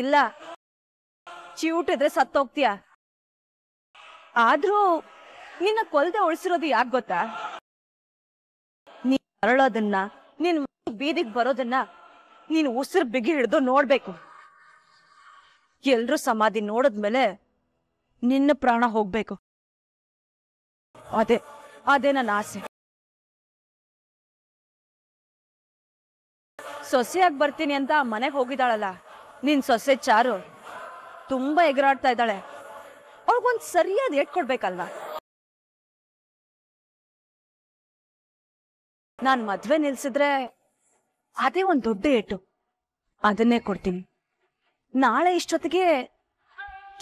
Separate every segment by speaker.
Speaker 1: ಇಲ್ಲ
Speaker 2: ಚಿವುಟಿದ್ರೆ ಸತ್ತೋಗ್ತೀಯ ಆದ್ರೂ ನಿನ್ನ ಕೊಲ್ದೆ ಉಳಿಸಿರೋದು ಯಾಕೆ ಗೊತ್ತಾ ನೀನ್ ಮರಳೋದನ್ನ ನಿನ್ ಬೀದಿಗ್ ಬರೋದನ್ನ ನೀನ್ ಉಸಿರು ಬಿಗಿ ಹಿಡಿದು ನೋಡ್ಬೇಕು
Speaker 1: ಎಲ್ರು ಸಮಾಧಿ ನೋಡದ್ಮೇಲೆ ನಿನ್ನ ಪ್ರಾಣ ಹೋಗ್ಬೇಕು ಅದೇ ಅದೇ ನನ್ನ ಆಸೆ ಸೊಸೆಯಾಗಿ ಬರ್ತೀನಿ ಅಂತ ಮನೆಗೆ ಹೋಗಿದ್ದಾಳಲ್ಲ ನಿನ್ ಸೊಸೆ ಚಾರು ತುಂಬಾ ಎಗರಾಡ್ತಾ ಇದ್ದಾಳೆ ಅವ್ಳಿಗೊಂದು ಸರಿಯಾದ ಏಟ್ ಕೊಡ್ಬೇಕಲ್ವಾ ನಾನ್ ಮದ್ವೆ ನಿಲ್ಸಿದ್ರೆ ಅದೇ ಒಂದ್ ದೊಡ್ಡ ಏಟು ಅದನ್ನೇ ಕೊಡ್ತೀನಿ ನಾಳೆ ಇಷ್ಟೊತ್ತಿಗೆ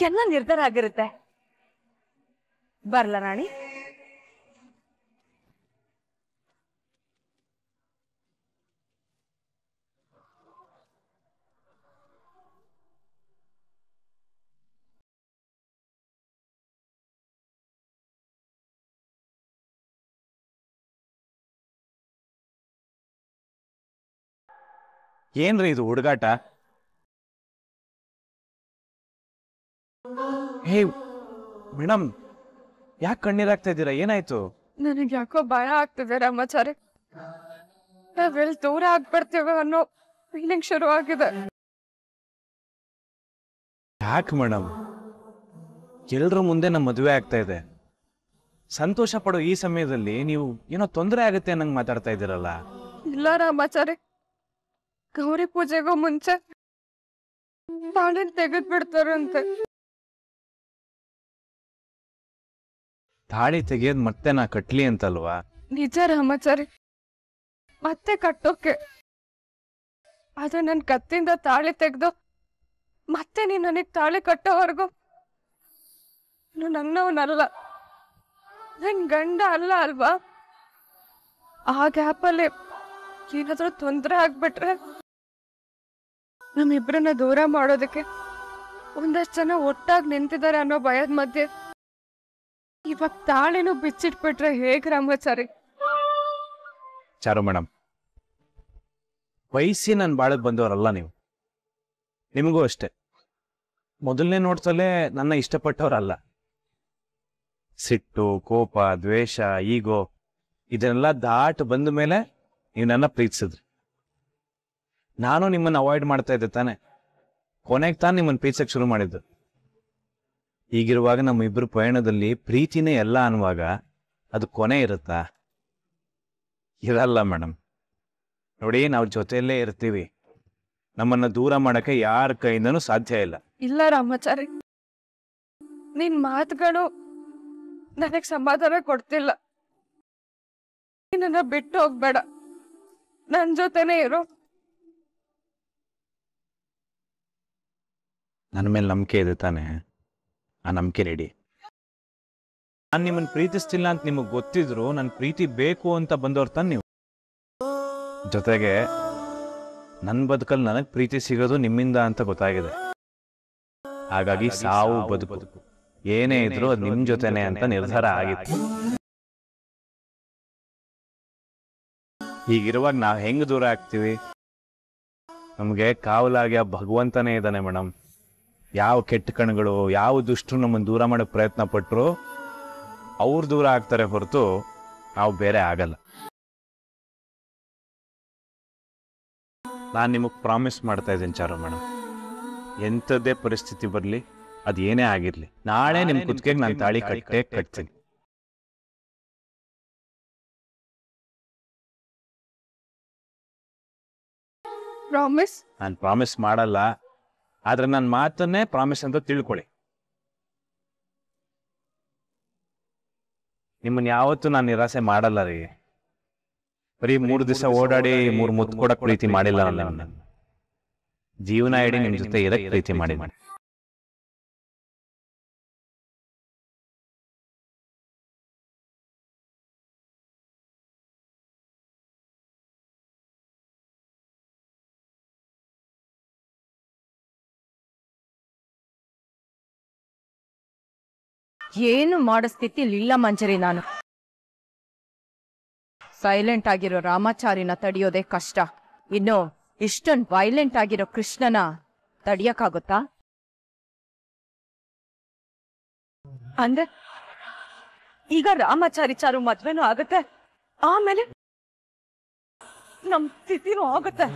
Speaker 2: ಕೆಲ ನಿರ್ಧಾರ ಆಗಿರುತ್ತೆ ಬರ್ಲ ರಾಣಿ
Speaker 1: ಏನ್ರಿ ಇದು ಹುಡುಗಾಟ ಹೇ
Speaker 3: ಮೇಡಮ್ ಯಾಕೆ ಕಣ್ಣೀರಾಗ್ತಾ ಇದ್ದೀರಾ ಏನಾಯ್ತು
Speaker 2: ನನಗೆ ಯಾಕೋ ಭಯ ಆಗ್ತಿದೆ ರಾಮಾಚಾರಿ ನಾವೆಲ್ಲಿ ದೂರ ಆಗ್ಬಿಡ್ತೇವೆ ಅನ್ನೋ ಫೀಲಿಂಗ್ ಶುರು ಆಗಿದೆ
Speaker 3: ಯಾಕೆ ಮೇಡಮ್ ಎಲ್ರ ಮುಂದೆ ನಮ್ಮ ಮದುವೆ ಆಗ್ತಾ ಇದೆ ಸಂತೋಷ ಪಡೋ ಈ ಸಮಯದಲ್ಲಿ ನೀವು ಏನೋ ತೊಂದರೆ ಆಗುತ್ತೆ ಅನ್ನಂಗೆ ಮಾತಾಡ್ತಾ ಇದ್ದೀರಲ್ಲ
Speaker 2: ಇಲ್ಲ
Speaker 1: ರಾಮಾಚಾರಿ ಗೌರಿ ಪೂಜೆಗೂ ಮುಂಚೆ ತಾಳಿ ತೆಗೆದ್ ಬಿಡ್ತಾರಂತೆ ತಾಳಿ
Speaker 3: ತೆಗಿಯೋದ್ ಮತ್ತೆ ನಾ ಕಟ್ಲಿ ಅಂತಲ್ವಾ
Speaker 1: ನಿಜ ರಾಮಾಚಾರಿ ಮತ್ತೆ ಕಟ್ಟೋಕೆ
Speaker 2: ಆದ್ರೆ ನನ್ ಕತ್ತಿಂದ ತಾಳಿ ತೆಗ್ದು ಮತ್ತೆ ನೀನ್ ನನಗ್ ತಾಳಿ ಕಟ್ಟೋವರೆಗೂ ನನ್ನವನಲ್ಲ ನನ್ ಗಂಡ ಅಲ್ಲ ಅಲ್ವಾ ಆ ಗ್ಯಾಪಲ್ಲಿ ಏನಾದ್ರೂ ತೊಂದರೆ ಆಗ್ಬಿಟ್ರೆ ನಮ್ಮಿಬ್ಬರನ್ನ ದೂರ ಮಾಡೋದಕ್ಕೆ ಒಂದಷ್ಟು ಜನ ಒಟ್ಟಾಗಿ ನಿಂತಿದ್ದಾರೆ ಅನ್ನೋ ಭಯದ ಮಧ್ಯೆ ಇವಾಗ ತಾಳೆನು ಬಿಚ್ಚಿಟ್ಬಿಟ್ರೆ ಹೇಗ್ ರಾಮಾಚಾರಿ
Speaker 3: ಚಾರು ಮೇಡಮ್ ವಯಸ್ಸಿ ನನ್ ಬಾಳಕ್ ಬಂದವರಲ್ಲ ನೀವು ನಿಮಗೂ ಅಷ್ಟೆ ಮೊದಲನೇ ನೋಡ್ತಲೇ ನನ್ನ ಇಷ್ಟಪಟ್ಟವರಲ್ಲ ಸಿಟ್ಟು ಕೋಪ ದ್ವೇಷ ಈಗೋ ಇದನ್ನೆಲ್ಲ ದಾಟ ಬಂದ ಮೇಲೆ ನೀವು ನನ್ನ ಪ್ರೀತಿಸಿದ್ರಿ ನಾನು ನಿಮ್ಮನ್ನು ಅವಾಯ್ಡ್ ಮಾಡ್ತಾ ಇದ್ದೆ ತಾನೆ ಕೊನೆಗೆ ತಾನು ನಿಮ್ಮನ್ನು ಪೀಚಕ್ಕೆ ಶುರು ಮಾಡಿದ್ದು ಹೀಗಿರುವಾಗ ನಮ್ಮ ಇಬ್ಬರು ಪಯಣದಲ್ಲಿ ಪ್ರೀತಿನೇ ಎಲ್ಲ ಅನ್ನುವಾಗ ಅದು ಕೊನೆ ಇರುತ್ತಾ ಇರಲ್ಲ ಮೇಡಮ್ ನೋಡಿ ನಾವು ಜೊತೆಯಲ್ಲೇ ಇರ್ತೀವಿ ನಮ್ಮನ್ನ ದೂರ ಮಾಡಕ್ಕೆ ಯಾರ ಕೈಯಿಂದನೂ ಸಾಧ್ಯ ಇಲ್ಲ
Speaker 2: ಇಲ್ಲ ರಾಮಾಚಾರಿ ನಿನ್ ಮಾತುಗಳು ನನಗೆ ಸಮಾಧಾನ ಕೊಡ್ತಿಲ್ಲ ನಿನ್ನ ಬಿಟ್ಟು ಹೋಗ್ಬೇಡ ನನ್ ಜೊತೆನೆ ಇರೋ
Speaker 3: ನನ್ನ ಮೇಲೆ ನಂಬಿಕೆ ಇದೆ ತಾನೇ ಆ ನಂಬಿಕೆ ನೀಡಿ ನಾನು ನಿಮ್ಮನ್ನು ಪ್ರೀತಿಸ್ತಿಲ್ಲ ಅಂತ ನಿಮಗೆ ಗೊತ್ತಿದ್ರು ನನ್ನ ಪ್ರೀತಿ ಬೇಕು ಅಂತ ಬಂದವ್ರು ತಾನೆ ನೀವು ಜೊತೆಗೆ ನನ್ನ ಬದುಕಲ್ಲಿ ನನಗೆ ಪ್ರೀತಿ ಸಿಗೋದು ನಿಮ್ಮಿಂದ ಅಂತ ಗೊತ್ತಾಗಿದೆ ಹಾಗಾಗಿ ಸಾವು ಬದುಕು ಏನೇ ಇದ್ರು ಅದು ನಿಮ್ಮ ಜೊತೆನೆ ಅಂತ ನಿರ್ಧಾರ ಆಗಿತ್ತು ಹೀಗಿರುವಾಗ ನಾವು ಹೆಂಗ್ ದೂರ ಆಗ್ತೀವಿ ನಮಗೆ ಕಾವಲಾಗಿ ಆ ಭಗವಂತನೇ ಇದ್ದಾನೆ ಮೇಡಮ್ ಯಾವ ಕೆಟ್ಟ ಕಣಗಳು ಯಾವ ದುಷ್ಟರು ನಮ್ಮನ್ನು ದೂರ ಮಾಡೋಕೆ ಪ್ರಯತ್ನ ಪಟ್ಟರು ಅವ್ರು ದೂರ ಆಗ್ತಾರೆ ಹೊರತು ನಾವು ಬೇರೆ ಆಗಲ್ಲ ನಾನು ನಿಮಗೆ ಪ್ರಾಮಿಸ್ ಮಾಡ್ತಾ ಇದ್ದೀನಿ ಚಾರು ಮೇಡಮ್ ಎಂಥದ್ದೇ ಪರಿಸ್ಥಿತಿ
Speaker 1: ಬರಲಿ ಅದು ಏನೇ ಆಗಿರಲಿ ನಾಳೆ ನಿಮ್ಮ ಕುತ್ತಿಗೆಗೆ ನಾನು ತಾಳಿ ಕಟ್ಟೆ ಕಟ್ತೀನಿ ಪ್ರಾಮಿಸ್ ನಾನು ಪ್ರಾಮಿಸ್ ಮಾಡಲ್ಲ ಆದ್ರೆ ನನ್ನ ಮಾತನ್ನೇ
Speaker 3: ಪ್ರಾಮಿಸ್ ಅಂತ ತಿಳ್ಕೊಳ್ಳಿ ನಿಮ್ಮನ್ನ ಯಾವತ್ತೂ ನಾನು ನಿರಾಸೆ ಮಾಡಲ್ಲ ರೀ ಬರೀ ಮೂರು ದಿವಸ ಓಡಾಡಿ ಮೂರು ಮುತ್ತು ಕೊಡಕ್ ರೀತಿ ಮಾಡಿಲ್ಲ ನನ್ನ
Speaker 1: ಜೀವನ ಇಡೀ ನಿಮ್ ಜೊತೆ ಇರಕ್ ರೀತಿ ಮಾಡಿ ಮಾಡಿ ಏನು ಮಾಡೋ ಸ್ಥಿತಿ ಇಲ್ಲ ಮಂಜರಿ ನಾನು ಸೈಲೆಂಟ್ ಆಗಿರೋ ರಾಮಾಚಾರಿನ ತಡೆಯೋದೇ ಕಷ್ಟ ಇನ್ನು ಇಷ್ಟೊಂದು ವೈಲೆಂಟ್ ಆಗಿರೋ ಕೃಷ್ಣನ ತಡಿಯಕ್ಕಾಗುತ್ತಾ ಅಂದ್ರೆ ಈಗ ರಾಮಾಚಾರಿ ಚಾರು ಮದ್ವೆನೂ ಆಗತ್ತೆ ಆಮೇಲೆ ನಮ್ ಸ್ಥಿತಿನೂ ಆಗುತ್ತೆ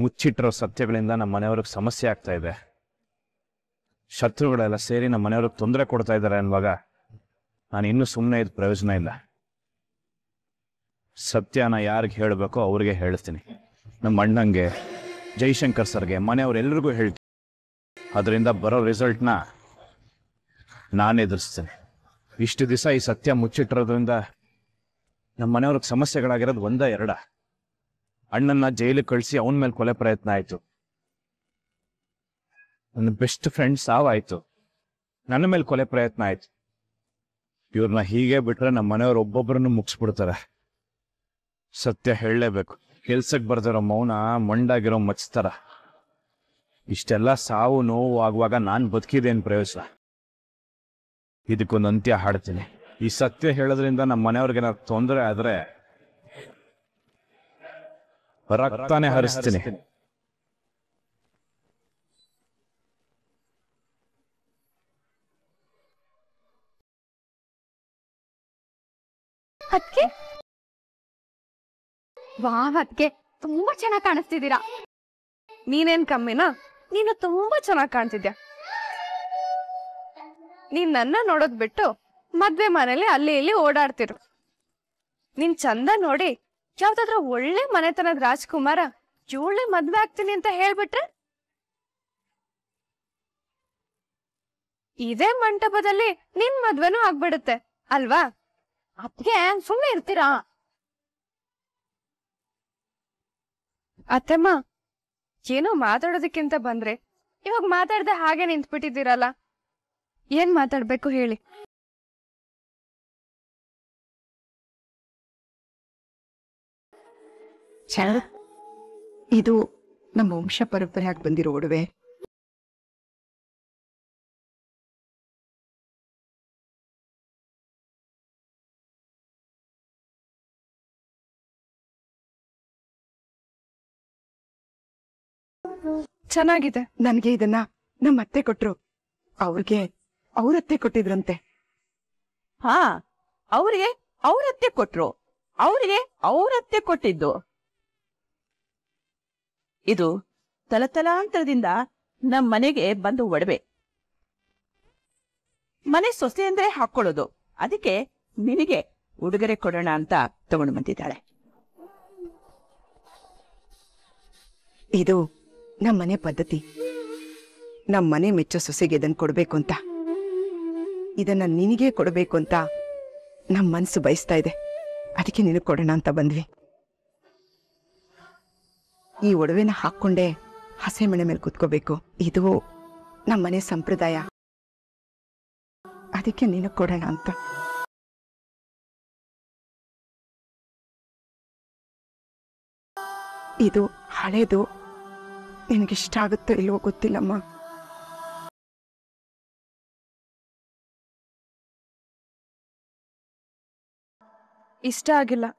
Speaker 3: ಮುಚ್ಚಿಟ್ಟಿರೋ ಸತ್ಯಗಳಿಂದ ನಮ್ಮ ಮನೆಯವ್ರಿಗೆ ಸಮಸ್ಯೆ ಆಗ್ತಾ ಇದೆ ಶತ್ರುಗಳೆಲ್ಲ ಸೇರಿ ನಮ್ಮ ಮನೆಯವ್ರಿಗೆ ತೊಂದರೆ ಕೊಡ್ತಾ ಇದ್ದಾರೆ ಅನ್ನುವಾಗ ನಾನು ಇನ್ನೂ ಸುಮ್ಮನೆ ಇದು ಪ್ರಯೋಜನ ಇಲ್ಲ ಸತ್ಯನ ಯಾರಿಗೆ ಹೇಳಬೇಕೋ ಅವ್ರಿಗೆ ಹೇಳ್ತೀನಿ ನಮ್ಮ ಅಣ್ಣಂಗೆ ಜೈಶಂಕರ್ ಸರ್ಗೆ ಮನೆಯವರೆಲ್ಲರಿಗೂ ಹೇಳ್ತೀನಿ ಅದರಿಂದ ಬರೋ ರಿಸಲ್ಟ್ನ ನಾನು ಎದುರಿಸ್ತೀನಿ ಇಷ್ಟು ದಿವಸ ಈ ಸತ್ಯ ಮುಚ್ಚಿಟ್ಟಿರೋದ್ರಿಂದ ನಮ್ಮ ಮನೆಯವ್ರಿಗೆ ಸಮಸ್ಯೆಗಳಾಗಿರೋದು ಒಂದ ಎರಡ ಅಣ್ಣನ್ನ ಜೈಲಿಗೆ ಕಳಿಸಿ ಅವನ ಮೇಲೆ ಕೊಲೆ ಪ್ರಯತ್ನ ಆಯ್ತು ನನ್ನ ಬೆಸ್ಟ್ ಫ್ರೆಂಡ್ ಸಾವಾಯ್ತು ನನ್ನ ಮೇಲೆ ಕೊಲೆ ಪ್ರಯತ್ನ ಆಯ್ತು ಇವ್ರನ್ನ ಹೀಗೆ ಬಿಟ್ರೆ ನಮ್ಮ ಮನೆಯವ್ರು ಒಬ್ಬೊಬ್ಬರನ್ನು ಮುಗಿಸ್ಬಿಡ್ತಾರೆ ಸತ್ಯ ಹೇಳಲೇಬೇಕು ಕೆಲ್ಸಕ್ಕೆ ಬರ್ದಿರೋ ಮೌನ ಮಂಡಾಗಿರೋ ಮಚ್ತಾರ ಇಷ್ಟೆಲ್ಲ ಸಾವು ನೋವು ಆಗುವಾಗ ನಾನು ಬದುಕಿದ್ದೇನು ಪ್ರಯೋಜನ ಇದಕ್ಕೊಂದು ಅಂತ್ಯ ಹಾಡ್ತೀನಿ ಈ ಸತ್ಯ ಹೇಳೋದ್ರಿಂದ ನಮ್ಮ ಮನೆಯವ್ರಿಗೆ ಏನಾದ್ರು ತೊಂದರೆ ಆದರೆ ರಕ್ತಾನೆ ಹರಿಸ್ತೀನಿ
Speaker 1: ಅದ್ಕೆ ವಾವ್ ತುಂಬಾ ಚೆನ್ನಾಗಿ ಕಾಣಿಸ್ತಿದ್ದೀರಾ ನೀನೇನ್
Speaker 2: ಕಮ್ಮಿನ ನೀನು ತುಂಬಾ ಚೆನ್ನಾಗಿ ಕಾಣ್ತಿದ್ಯಾ ನೀನ್ ನನ್ನ ನೋಡೋದ್ ಬಿಟ್ಟು ಮದ್ವೆ ಮನೇಲಿ ಅಲ್ಲಿ ಇಲ್ಲಿ ಓಡಾಡ್ತಿರು ನಿನ್ ಚಂದ ನೋಡಿ ಯಾವ್ದಾದ್ರೂ ಒಳ್ಳೆ ಮನೆತನದ ರಾಜ್ಕುಮಾರ ಜೋಳೇ ಮದ್ವೆ ಆಗ್ತೀನಿ ಅಂತ ಹೇಳ್ಬಿಟ್ರೆ ಇದೇ ಮಂಟಪದಲ್ಲಿ ನಿನ್ ಮದ್ವೆನೂ ಆಗ್ಬಿಡುತ್ತೆ ಅಲ್ವಾ ಅದ್ಗೆ ಸುಮ್ಮನೆ ಇರ್ತೀರಾ ಅತ್ತಮ್ಮ ಏನೋ
Speaker 1: ಮಾತಾಡೋದಕ್ಕಿಂತ ಬಂದ್ರೆ ಇವಾಗ ಮಾತಾಡ್ದೆ ಹಾಗೆ ನಿಂತ್ಬಿಟ್ಟಿದ್ದೀರಲ್ಲ ಏನ್ ಮಾತಾಡ್ಬೇಕು ಹೇಳಿ ಇದು ನಮ್ಮ ವಂಶ ಪರಂಪರೆಯಾಗಿ ಬಂದಿರೋ ಒಡವೆ ಚೆನ್ನಾಗಿದೆ ನನಗೆ ಇದನ್ನ ನಮ್ಮ ಅತ್ತೆ ಕೊಟ್ರು ಅವ್ರಿಗೆ ಅವರತ್ತೆ
Speaker 2: ಕೊಟ್ಟಿದ್ರಂತೆ ಹಾ ಅವ್ರಿಗೆ ಅವರತ್ತೆ ಕೊಟ್ರು ಅವರಿಗೆ ಅವರತ್ತೆ ಕೊಟ್ಟಿದ್ದು ಇದು ತಲತಲಾಂತರದಿಂದ ನಮ್ ಮನೆಗೆ ಬಂದು ಒಡವೆ ಮನೆ ಸೊಸೆ ಅಂದ್ರೆ ಹಾಕೊಳ್ಳೋದು ಅದಕ್ಕೆ ನಿನಗೆ ಉಡುಗೊರೆ ಕೊಡೋಣ ಅಂತ ತಗೊಂಡು ಬಂದಿದ್ದಾಳೆ ಇದು ನಮ್ಮನೆ ಪದ್ಧತಿ ನಮ್ಮನೆ ಮೆಚ್ಚ ಸೊಸೆಗೆ ಇದನ್ನು ಕೊಡಬೇಕು ಅಂತ ಇದನ್ನ ನಿನಗೆ ಕೊಡಬೇಕು ಅಂತ ನಮ್ಮ ಮನಸ್ಸು ಬಯಸ್ತಾ ಇದೆ ಅದಕ್ಕೆ ನಿನಗೆ ಕೊಡೋಣ ಅಂತ ಬಂದ್ವಿ ಈ ಒಡವೆನ ಹಾಕೊಂಡೆ ಹಸೆ
Speaker 1: ಮನೆ ಮೇಲೆ ಕುತ್ಕೋಬೇಕು ಇದು ನಮ್ಮ ಮನೆ ಸಂಪ್ರದಾಯ ಅದಕ್ಕೆ ನಿನಗೆ ಕೊಡೋಣ ಅಂತ ಇದು ಹಳೇದು ನಿನಗಿಷ್ಟ ಆಗುತ್ತೋ ಇಲ್ವೋ ಗೊತ್ತಿಲ್ಲಮ್ಮ ಇಷ್ಟ ಆಗಿಲ್ಲ